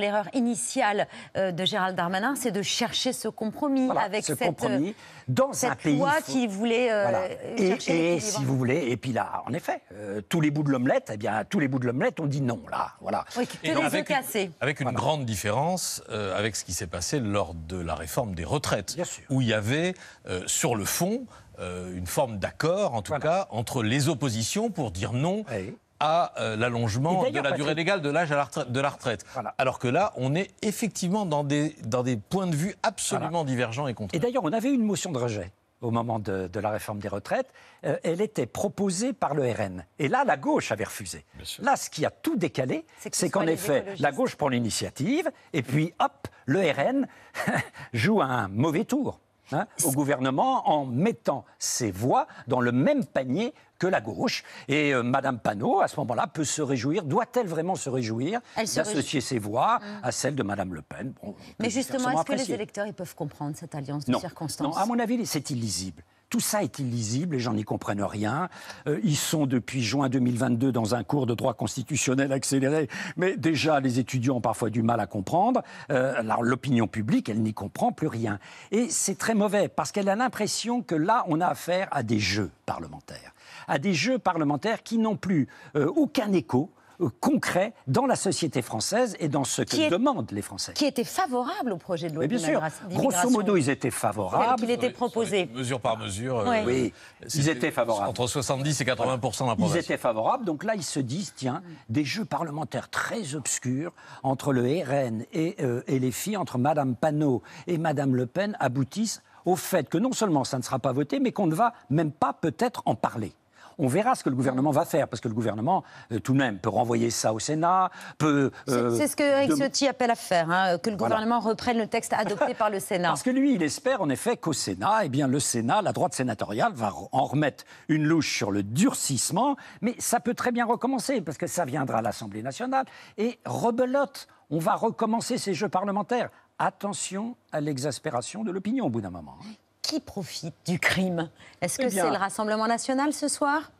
L'erreur initiale euh, de Gérald Darmanin, c'est de chercher ce compromis avec cette, euh, dans un loi qui voulait euh, et, si vous voulez, et puis là, en effet, tous les bouts de l'omelette, eh bien, tous les bouts de l'omelette, on dit non là, voilà. et avec, Une, grande différence avec ce qui s'est passé lors de la réforme des retraites, où il y avait sur le fond. une forme d'accord, en tout cas, entre les oppositions pour dire non à euh, l'allongement de la durée légale de l'âge de la retraite. Alors que là, on est effectivement dans des, dans des points de vue absolument divergents et contraires. Et d'ailleurs, on avait une motion de rejet au moment de, la réforme des retraites. Euh, elle était proposée par le RN. Et là, la gauche avait refusé. Là, ce qui a tout décalé, c'est qu'en effet, la gauche prend l'initiative, et puis, hop, le RN joue un mauvais tour. Hein, au gouvernement en mettant ses voix dans le même panier que la gauche. Et Mme euh, Madame Panot, à ce moment-là, peut se réjouir, doit-elle vraiment se réjouir d'associer ses voix hum. à celles de Madame Le Pen Mais justement, est-ce que les électeurs ils peuvent comprendre cette alliance de circonstances Non, à mon avis, c'est illisible. Tout ça est illisible, et gens n'y comprennent rien. Euh, ils sont depuis juin 2022 dans un cours de droit constitutionnel accéléré, mais déjà les étudiants ont parfois du mal à comprendre. Euh, alors l'opinion publique, elle n'y comprend plus rien. Et c'est très mauvais, parce qu'elle a l'impression que là, on a affaire à des jeux parlementaires, à des jeux parlementaires qui n'ont plus euh, aucun écho euh, concret dans la société française et dans ce que demandent les Français. Qui étaient favorables au projet de loi bien sûr, grosso modo, ils étaient favorables. Il était proposé. mesure par mesure. Euh, oui, ils étaient favorables. Entre 70 et 80 voilà. Ils étaient favorables. Donc là, ils se disent, tiens, des jeux parlementaires très obscurs entre le RN euh, et, les filles, entre Madame Panot et Madame Le Pen, aboutissent au fait que non seulement ça ne sera pas voté, mais qu'on ne va même pas peut-être en parler. On verra ce que le gouvernement va faire, parce que le gouvernement, euh, tout de même, peut renvoyer ça au Sénat, peut... Euh, c'est ce que Eric appelle à faire, hein, que le gouvernement reprenne le texte adopté par le Sénat. Parce que lui, il espère en effet qu'au Sénat, eh bien, le Sénat, la droite sénatoriale, va en remettre une louche sur le durcissement, mais ça peut très bien recommencer, parce que ça viendra à l'Assemblée nationale, et rebelote, on va recommencer ces jeux parlementaires. Attention à l'exaspération de l'opinion au bout d'un moment. Hein qui profite du crime Est-ce eh que c'est le Rassemblement national ce soir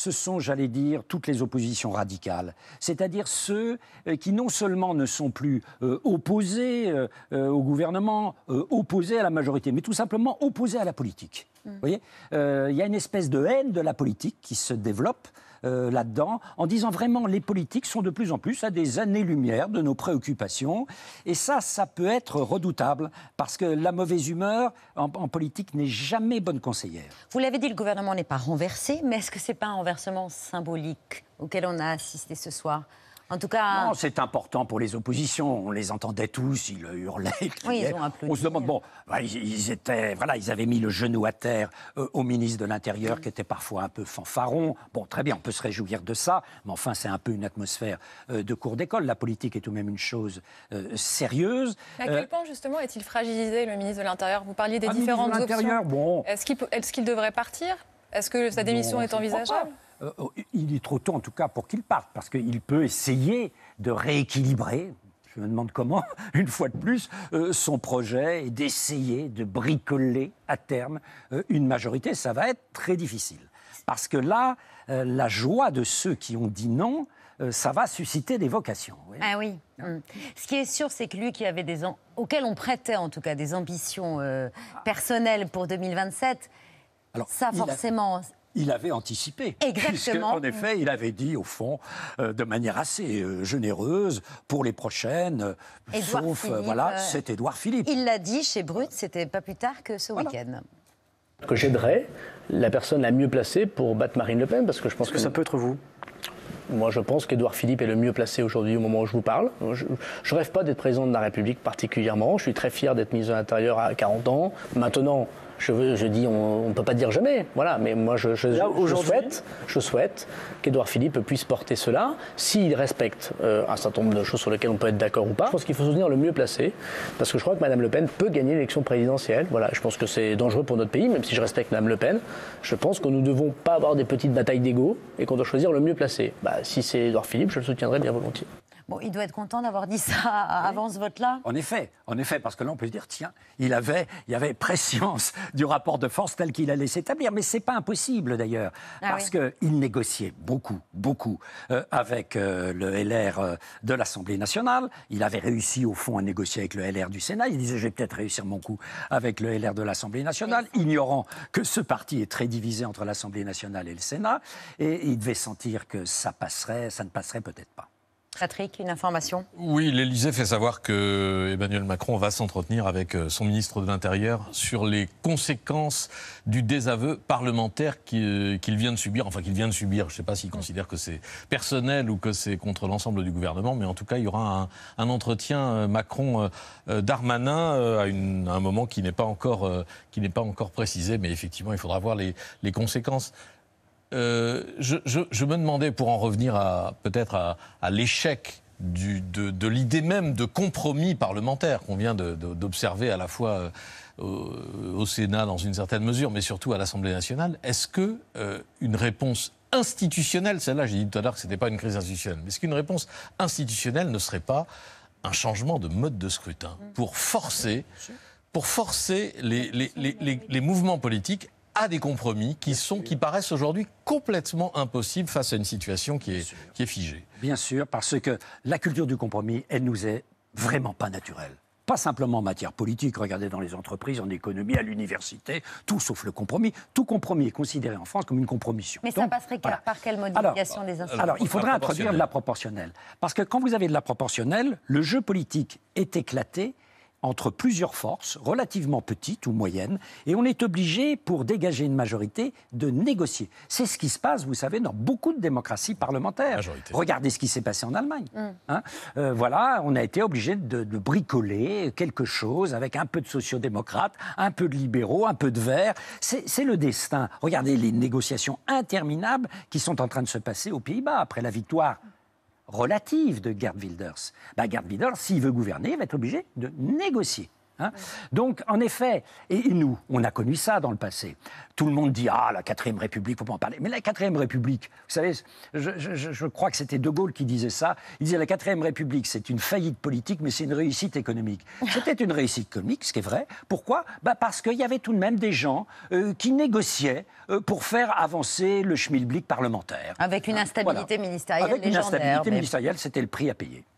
ce sont, j'allais dire, toutes les oppositions radicales. C'est-à-dire ceux euh, qui non seulement ne sont plus euh, opposés euh, au gouvernement, opposés à la majorité, mais tout simplement opposés à la politique. Mm. Vous voyez Il y a une espèce de haine de la politique qui se développe. là-dedans, en disant vraiment les politiques sont de plus en plus à des années-lumière de nos préoccupations. Et ça, ça peut être redoutable, parce que la mauvaise humeur en, politique n'est jamais bonne conseillère. Vous l'avez dit, le gouvernement n'est pas renversé, mais est-ce que c'est pas un symbolique auquel on a assisté ce soir. En tout cas. c'est important pour les oppositions. On les entendait tous, ils hurlaient. oui, On se demande, bon, ils, étaient, voilà, ils avaient mis le genou à terre euh, au ministre de l'Intérieur, qui était parfois un peu fanfaron. Bon, très bien, on peut se réjouir de ça, mais enfin, c'est un peu une atmosphère euh, de cours d'école. La politique est tout de même une chose euh, sérieuse. À quel point, justement, est-il fragilisé, le ministre de l'Intérieur Vous parliez des ah, différentes options. Bon. Est-ce qu'il est devrait partir est-ce que sa démission est envisageable euh, oh, Il est trop tôt, en tout cas, pour qu'il parte, parce qu'il peut essayer de rééquilibrer, je me demande comment, une fois de plus, euh, son projet est d'essayer de bricoler à terme euh, une majorité. Ça va être très difficile. Parce que là, la joie de ceux qui ont dit non, ça va susciter des vocations. Ah oui. Hein hum. Ce qui est sûr, c'est que lui qui avait des... auquel on prêtait en tout cas des ambitions ah. personnelles pour 2027, alors, ça, forcément, il avait anticipé. Exactement. en effet, il avait dit, au fond, euh, de manière assez euh, généreuse, pour les prochaines, euh, sauf, Philippe, voilà, c'est Édouard Philippe. Il l'a dit chez Brut, c'était pas plus tard que ce week-end. Que j'aiderais la personne la mieux placée pour battre Marine Le Pen, parce que je pense que, que. ça peut être vous moi, je pense qu'Edouard Philippe est le mieux placé aujourd'hui au moment où je vous parle. Je, ne rêve pas d'être président de la République particulièrement. Je suis très fier d'être ministre de l'Intérieur à 40 ans. Maintenant, je, je dis, on ne peut pas dire jamais, voilà, mais moi je, souhaite, je souhaite qu'Edouard Philippe puisse porter cela s'il respecte euh, un certain nombre de choses sur lesquelles on peut être d'accord ou pas. Je pense qu'il faut soutenir le mieux placé, parce que je crois que Mme Le Pen peut gagner l'élection présidentielle. Voilà, je pense que c'est dangereux pour notre pays, même si je respecte Mme Le Pen. Je pense que nous ne devons pas avoir des petites batailles d'ego et qu'on doit choisir le mieux placé. Bah, si c'est Edouard Philippe, je le soutiendrai bien volontiers. Bon, il doit être content d'avoir dit ça avant ce vote-là. En effet, en effet, parce que là on peut se dire tiens, il avait, il y avait préscience du rapport de force tel qu'il allait s'établir, mais ce n'est pas impossible d'ailleurs, ah parce qu'il négociait beaucoup, beaucoup euh, avec euh, le LR euh, de l'Assemblée nationale. Il avait réussi au fond à négocier avec le LR du Sénat. Il disait j'ai peut-être réussir mon coup avec le LR de l'Assemblée nationale, ignorant que ce parti est très divisé entre l'Assemblée nationale et le Sénat, et il devait sentir que ça passerait, ça ne passerait peut-être pas. Patrick, une information Oui, l'Elysée fait savoir que Emmanuel Macron va s'entretenir avec euh, son ministre de l'Intérieur sur les conséquences du désaveu parlementaire euh, qu'il vient de subir. Enfin, qu'il vient de subir. Je ne sais pas s'il considère que c'est personnel ou que c'est contre l'ensemble du gouvernement, mais en tout cas, il y aura un, entretien euh, Macron-Darmanin à, un moment qui n'est pas, encore, pas encore précisé, mais effectivement, il faudra voir les conséquences. Euh, je, me demandais, pour en revenir à, peut-être à, l'échec de, l'idée même de compromis parlementaire qu'on vient d'observer à la fois euh, au, Sénat dans une certaine mesure, mais surtout à l'Assemblée nationale, est-ce que euh, une réponse institutionnelle, celle-là, j'ai dit tout à l'heure que ce n'était pas une crise institutionnelle, est-ce qu'une réponse institutionnelle ne serait pas un changement de mode de scrutin mm. pour forcer, pour forcer les, les mouvements politiques à des compromis qui, sont, qui paraissent aujourd'hui complètement impossibles face à une situation qui est, qui est figée. Bien sûr, parce que la culture du compromis, elle nous est vraiment pas naturelle pas simplement en matière politique, regardez dans les entreprises, en économie, à l'université, tout sauf le compromis. Tout compromis est considéré en France comme une compromission. Mais ça passerait par quelle modification des institutions Alors, il faudrait introduire de la proportionnelle. Parce que quand vous avez de la proportionnelle, le jeu politique est éclaté entre plusieurs forces relativement petites ou moyennes, et on est obligé, pour dégager une majorité, de négocier. C'est ce qui se passe, vous savez, dans beaucoup de démocraties parlementaires. Regardez ce qui s'est passé en Allemagne. Mm. Hein. Euh, voilà, on a été obligé de, de, bricoler quelque chose avec un peu de sociodémocrates, un peu de libéraux, un peu de verts. C'est le destin. Regardez les négociations interminables qui sont en train de se passer aux Pays-Bas après la victoire relative de Gerd Wilders. Bah, Gerd Wilders, s'il veut gouverner, va être obligé de négocier. Hein. Donc, en effet, et, nous, on a connu ça dans le passé. Tout le monde dit Ah, la 4ème République, faut pas en parler. Mais la 4ème République, vous savez, je, crois que c'était De Gaulle qui disait ça. Il disait La 4ème République, c'est une faillite politique, mais c'est une réussite économique. C'était une réussite économique, ce qui est vrai. Pourquoi bah, Parce qu'il y avait tout de même des gens euh, qui négociaient euh, pour faire avancer le schmilblick parlementaire. Avec une instabilité ministérielle une instabilité ministérielle, c'était le prix à payer.